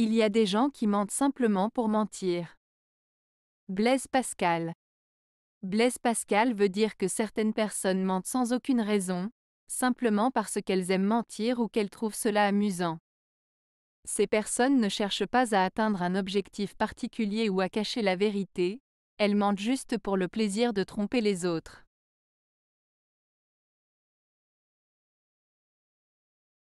Il y a des gens qui mentent simplement pour mentir. Blaise Pascal. Blaise Pascal veut dire que certaines personnes mentent sans aucune raison, simplement parce qu'elles aiment mentir ou qu'elles trouvent cela amusant. Ces personnes ne cherchent pas à atteindre un objectif particulier ou à cacher la vérité, elles mentent juste pour le plaisir de tromper les autres.